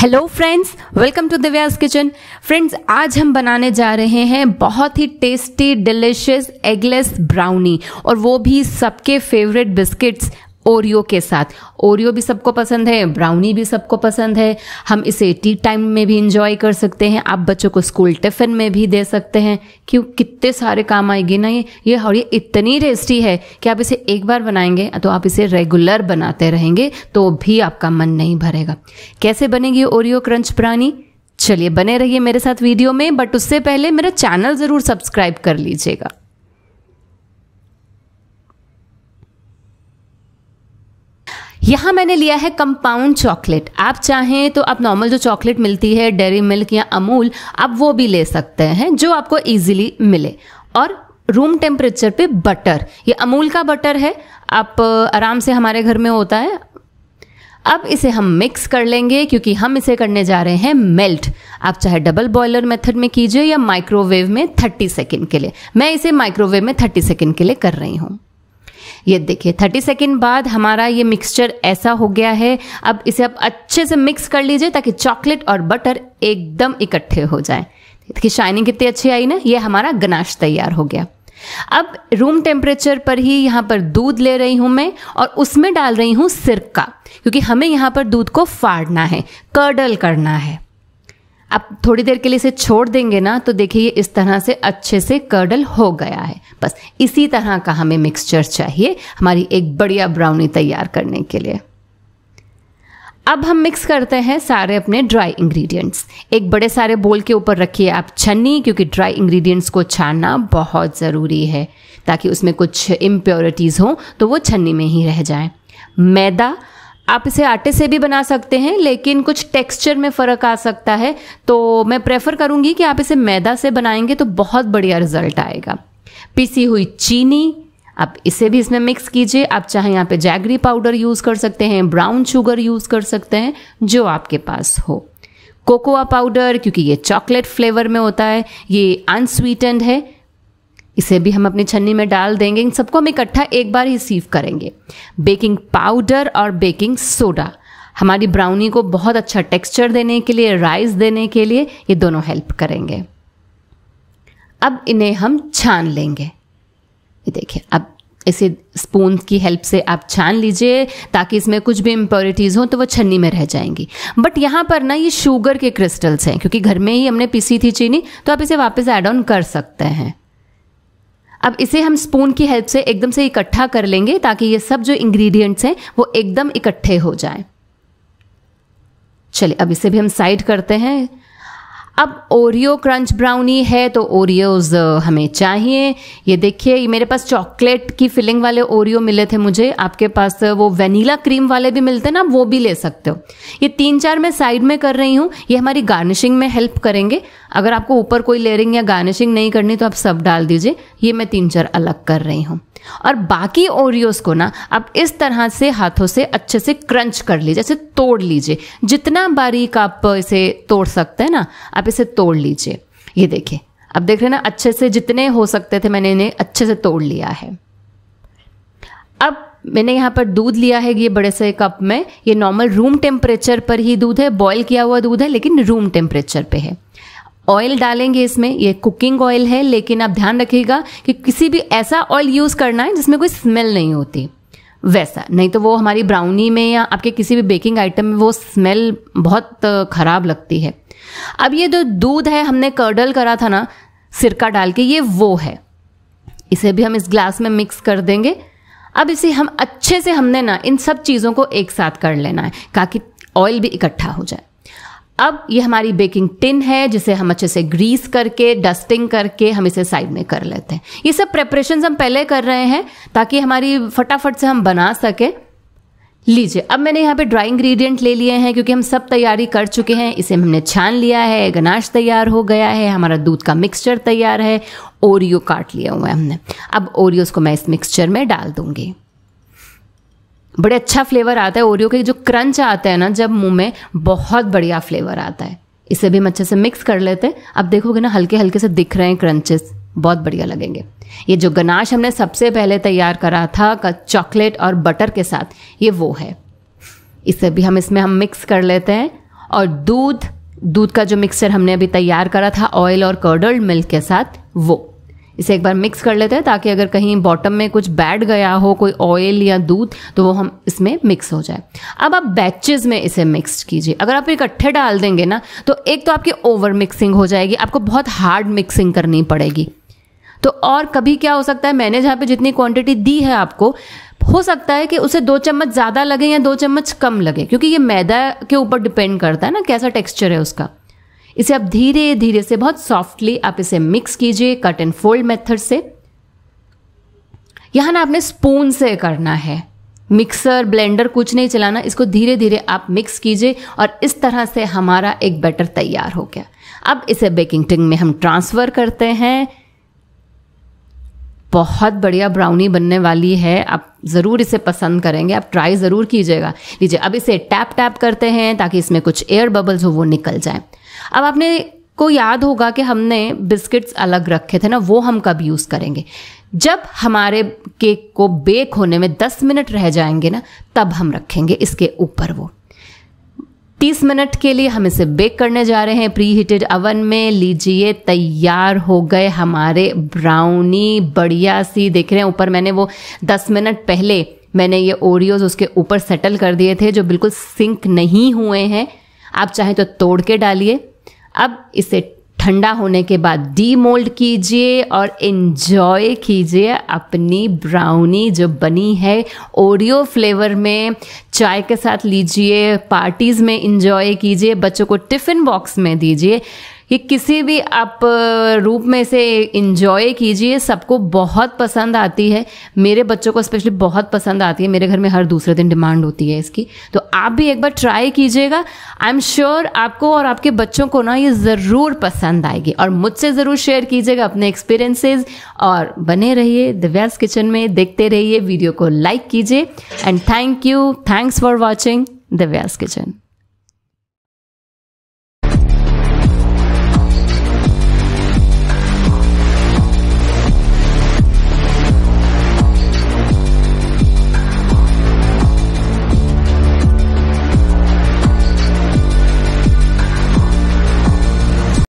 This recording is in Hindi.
hello friends welcome to Divya's kitchen friends आज हम बनाने जा रहे हैं बहुत ही टेस्टी डिलिशियस एगलेस ब्राउनी और वो भी सबके फेवरेट बिस्किट्स ओरियो के साथ ओरियो भी सबको पसंद है ब्राउनी भी सबको पसंद है हम इसे टी टाइम में भी इंजॉय कर सकते हैं आप बच्चों को स्कूल टिफिन में भी दे सकते हैं क्यों कितने सारे काम आएगी ना ये ये और ये इतनी टेस्टी है कि आप इसे एक बार बनाएंगे तो आप इसे रेगुलर बनाते रहेंगे तो भी आपका मन नहीं भरेगा कैसे बनेगी ओरियो क्रंच ब्राउनी चलिए बने रहिए मेरे साथ वीडियो में बट उससे पहले मेरा चैनल ज़रूर सब्सक्राइब कर लीजिएगा यहाँ मैंने लिया है कंपाउंड चॉकलेट आप चाहें तो आप नॉर्मल जो चॉकलेट मिलती है डेरी मिल्क या अमूल आप वो भी ले सकते हैं जो आपको इजीली मिले और रूम टेम्परेचर पे बटर ये अमूल का बटर है आप आराम से हमारे घर में होता है अब इसे हम मिक्स कर लेंगे क्योंकि हम इसे करने जा रहे हैं मेल्ट आप चाहे डबल बॉयलर मेथड में कीजिए या माइक्रोवेव में 30 सेकंड के लिए मैं इसे माइक्रोवेव में 30 सेकंड के लिए कर रही हूँ ये देखिए थर्टी सेकेंड बाद हमारा ये मिक्सचर ऐसा हो गया है अब इसे आप अच्छे से मिक्स कर लीजिए ताकि चॉकलेट और बटर एकदम इकट्ठे हो जाए देखिए शाइनिंग कितनी अच्छी आई ना ये हमारा गनाश तैयार हो गया अब रूम टेम्परेचर पर ही यहाँ पर दूध ले रही हूँ मैं और उसमें डाल रही हूँ सिरका क्योंकि हमें यहाँ पर दूध को फाड़ना है कर्डल करना है आप थोड़ी देर के लिए इसे छोड़ देंगे ना तो देखिए इस तरह से अच्छे से कर्डल हो गया है बस इसी तरह का हमें मिक्सचर चाहिए हमारी एक बढ़िया ब्राउनी तैयार करने के लिए अब हम मिक्स करते हैं सारे अपने ड्राई इंग्रेडिएंट्स एक बड़े सारे बोल के ऊपर रखिए आप छन्नी क्योंकि ड्राई इंग्रेडिएंट्स को छानना बहुत ज़रूरी है ताकि उसमें कुछ इम्प्योरिटीज़ हों तो वो छन्नी में ही रह जाए मैदा आप इसे आटे से भी बना सकते हैं लेकिन कुछ टेक्सचर में फ़र्क आ सकता है तो मैं प्रेफर करूँगी कि आप इसे मैदा से बनाएंगे तो बहुत बढ़िया रिजल्ट आएगा पीसी हुई चीनी आप इसे भी इसमें मिक्स कीजिए आप चाहे यहाँ पे जैगरी पाउडर यूज़ कर सकते हैं ब्राउन शुगर यूज़ कर सकते हैं जो आपके पास हो कोकोआ पाउडर क्योंकि ये चॉकलेट फ्लेवर में होता है ये अनस्वीटेंड है इसे भी हम अपनी छन्नी में डाल देंगे इन सबको हम इकट्ठा एक बार ही सीव करेंगे बेकिंग पाउडर और बेकिंग सोडा हमारी ब्राउनी को बहुत अच्छा टेक्सचर देने के लिए राइस देने के लिए ये दोनों हेल्प करेंगे अब इन्हें हम छान लेंगे ये देखिए अब इसे स्पून की हेल्प से आप छान लीजिए ताकि इसमें कुछ भी इम्प्योरिटीज़ हो तो वो छन्नी में रह जाएंगी बट यहाँ पर ना ये शुगर के क्रिस्टल्स हैं क्योंकि घर में ही हमने पीसी थी चीनी तो आप इसे वापस ऐड ऑन कर सकते हैं अब इसे हम स्पून की हेल्प से एकदम से इकट्ठा कर लेंगे ताकि ये सब जो इंग्रेडिएंट्स हैं वो एकदम इकट्ठे हो जाए चलिए अब इसे भी हम साइड करते हैं अब ओरियो क्रंच ब्राउनी है तो ओरियोज हमें चाहिए ये देखिए मेरे पास चॉकलेट की फिलिंग वाले ओरियो मिले थे मुझे आपके पास वो वेनीला क्रीम वाले भी मिलते हैं ना वो भी ले सकते हो ये तीन चार मैं साइड में कर रही हूँ ये हमारी गार्निशिंग में हेल्प करेंगे अगर आपको ऊपर कोई लेयरिंग या गार्निशिंग नहीं करनी तो आप सब डाल दीजिए ये मैं तीन चार अलग कर रही हूँ और बाकी ओरियोस को ना आप इस तरह से हाथों से अच्छे से क्रंच कर लीजिए जैसे तोड़ लीजिए जितना बारीक आप इसे तोड़ सकते हैं ना आप इसे तोड़ लीजिए ये देखिए अब देख रहे हैं ना अच्छे से जितने हो सकते थे मैंने इन्हें अच्छे से तोड़ लिया है अब मैंने यहाँ पर दूध लिया है ये बड़े से कप में ये नॉर्मल रूम टेम्परेचर पर ही दूध है बॉईल किया हुआ दूध है लेकिन रूम टेम्परेचर पे है ऑयल डालेंगे इसमें ये कुकिंग ऑयल है लेकिन आप ध्यान रखिएगा कि किसी भी ऐसा ऑयल यूज़ करना है जिसमें कोई स्मेल नहीं होती वैसा नहीं तो वो हमारी ब्राउनी में या आपके किसी भी बेकिंग आइटम में वो स्मेल बहुत ख़राब लगती है अब ये जो दूध है हमने कर्डल करा था ना सिरका डाल के ये वो है इसे भी हम इस ग्लास में मिक्स कर देंगे अब इसे हम अच्छे से हमने ना इन सब चीज़ों को एक साथ कर लेना है ताकि ऑयल भी इकट्ठा हो जाए अब ये हमारी बेकिंग टिन है जिसे हम अच्छे से ग्रीस करके डस्टिंग करके हम इसे साइड में कर लेते हैं ये सब प्रेपरेशन हम पहले कर रहे हैं ताकि हमारी फटाफट से हम बना सकें लीजिए अब मैंने यहाँ पे ड्राई इंग्रेडिएंट ले लिए हैं क्योंकि हम सब तैयारी कर चुके हैं इसे हमने छान लिया है गनाश तैयार हो गया है हमारा दूध का मिक्सचर तैयार है ओरियो काट लिया हुआ है हमने अब ओरियोज को मैं इस मिक्सचर में डाल दूंगी बड़े अच्छा फ्लेवर आता है ओरियो के जो क्रंच आता है ना जब मुंह में बहुत बढ़िया फ्लेवर आता है इसे भी हम अच्छे से मिक्स कर लेते हैं अब देखोगे ना हल्के हल्के से दिख रहे हैं क्रंचेस बहुत बढ़िया लगेंगे ये जो गनाश हमने सबसे पहले तैयार करा था चॉकलेट और बटर के साथ ये वो है इसे भी हम इसमें हम मिक्स कर लेते हैं और दूध दूध का जो मिक्सचर हमने अभी तैयार करा था ऑयल और कर्डल्ड मिल्क के साथ वो इसे एक बार मिक्स कर लेते हैं ताकि अगर कहीं बॉटम में कुछ बैठ गया हो कोई ऑयल या दूध तो वो हम इसमें मिक्स हो जाए अब आप बैचेज में इसे मिक्स कीजिए अगर आप इकट्ठे डाल देंगे ना तो एक तो आपकी ओवर मिक्सिंग हो जाएगी आपको बहुत हार्ड मिक्सिंग करनी पड़ेगी तो और कभी क्या हो सकता है मैंने जहाँ पे जितनी क्वांटिटी दी है आपको हो सकता है कि उसे दो चम्मच ज़्यादा लगे या दो चम्मच कम लगे क्योंकि ये मैदा के ऊपर डिपेंड करता है ना कैसा टेक्सचर है उसका इसे आप धीरे धीरे से बहुत सॉफ्टली आप इसे मिक्स कीजिए कट एंड फोल्ड मेथड से यहां ना आपने स्पून से करना है मिक्सर ब्लेंडर कुछ नहीं चलाना इसको धीरे धीरे आप मिक्स कीजिए और इस तरह से हमारा एक बैटर तैयार हो गया अब इसे बेकिंग टिंग में हम ट्रांसफ़र करते हैं बहुत बढ़िया ब्राउनी बनने वाली है आप ज़रूर इसे पसंद करेंगे आप ट्राई ज़रूर कीजिएगा लीजिए अब इसे टैप टैप करते हैं ताकि इसमें कुछ एयर बबल्स हो वो निकल जाएं अब आपने को याद होगा कि हमने बिस्किट्स अलग रखे थे ना वो हम कब यूज़ करेंगे जब हमारे केक को बेक होने में 10 मिनट रह जाएंगे ना तब हम रखेंगे इसके ऊपर वो 30 मिनट के लिए हम इसे बेक करने जा रहे हैं प्री हीटेड अवन में लीजिए तैयार हो गए हमारे ब्राउनी बढ़िया सी देख रहे हैं ऊपर मैंने वो 10 मिनट पहले मैंने ये ओरियोज उसके ऊपर सेटल कर दिए थे जो बिल्कुल सिंक नहीं हुए हैं आप चाहें तो तोड़ के डालिए अब इसे ठंडा होने के बाद डी मोल्ड कीजिए और इन्जॉय कीजिए अपनी ब्राउनी जो बनी है ओरियो फ्लेवर में चाय के साथ लीजिए पार्टीज़ में इन्जॉय कीजिए बच्चों को टिफ़िन बॉक्स में दीजिए ये किसी भी आप रूप में इसे इंजॉय कीजिए सबको बहुत पसंद आती है मेरे बच्चों को स्पेशली बहुत पसंद आती है मेरे घर में हर दूसरे दिन डिमांड होती है इसकी तो आप भी एक बार ट्राई कीजिएगा आई एम श्योर आपको और आपके बच्चों को ना ये ज़रूर पसंद आएगी और मुझसे ज़रूर शेयर कीजिएगा अपने एक्सपीरियंसेस और बने रहिए दिव्यास किचन में देखते रहिए वीडियो को लाइक कीजिए and thank you thanks for watching Divya's kitchen